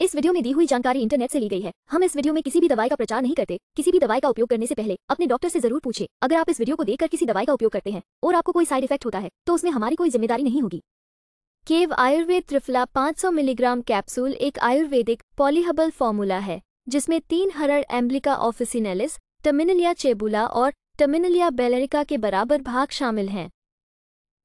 इस वीडियो में दी हुई जानकारी इंटरनेट से ली गई है हम इस वीडियो में किसी भी दवाई का प्रचार नहीं करते किसी भी दवाई का उपयोग करने से पहले अपने डॉक्टर से जरूर पूछे अगर आप इस वीडियो को देखकर किसी दवाई का उपयोग करते हैं और आपको कोई साइड इफेक्ट होता है तो उसमें हमारी कोई जिम्मेदारी नहीं होगी केव आयुर्वेद त्रिफला पांच मिलीग्राम कैप्सूल एक आयुर्वेदिक पॉलीहबल फॉर्मूला है जिसमें तीन हरर एम्ब्लिका ऑफिसिनेलिस टर्मिनलिया चेबुला और टर्मिनलिया बेलरिका के बराबर भाग शामिल हैं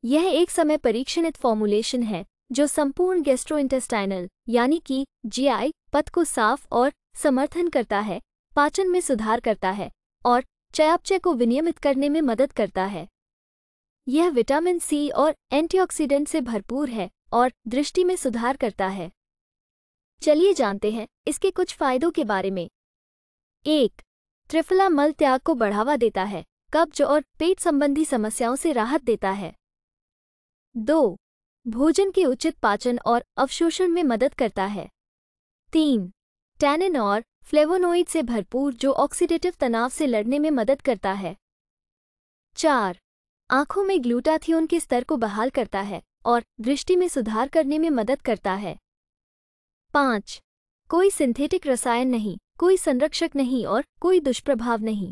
यह एक समय परीक्षणित फॉर्मुलेशन है जो संपूर्ण गेस्ट्रोइंटेस्टाइनल यानी कि जीआई पथ को साफ और समर्थन करता है पाचन में सुधार करता है और चयापचय को विनियमित करने में मदद करता है यह विटामिन सी और एंटीऑक्सीडेंट से भरपूर है और दृष्टि में सुधार करता है चलिए जानते हैं इसके कुछ फायदों के बारे में एक त्रिफला मल त्याग को बढ़ावा देता है कब्ज और पेट संबंधी समस्याओं से राहत देता है दो भोजन के उचित पाचन और अवशोषण में मदद करता है तीन टैनिन और फ्लेवोनोइड से भरपूर जो ऑक्सीडेटिव तनाव से लड़ने में मदद करता है चार आंखों में ग्लूटाथियोन के स्तर को बहाल करता है और दृष्टि में सुधार करने में मदद करता है पाँच कोई सिंथेटिक रसायन नहीं कोई संरक्षक नहीं और कोई दुष्प्रभाव नहीं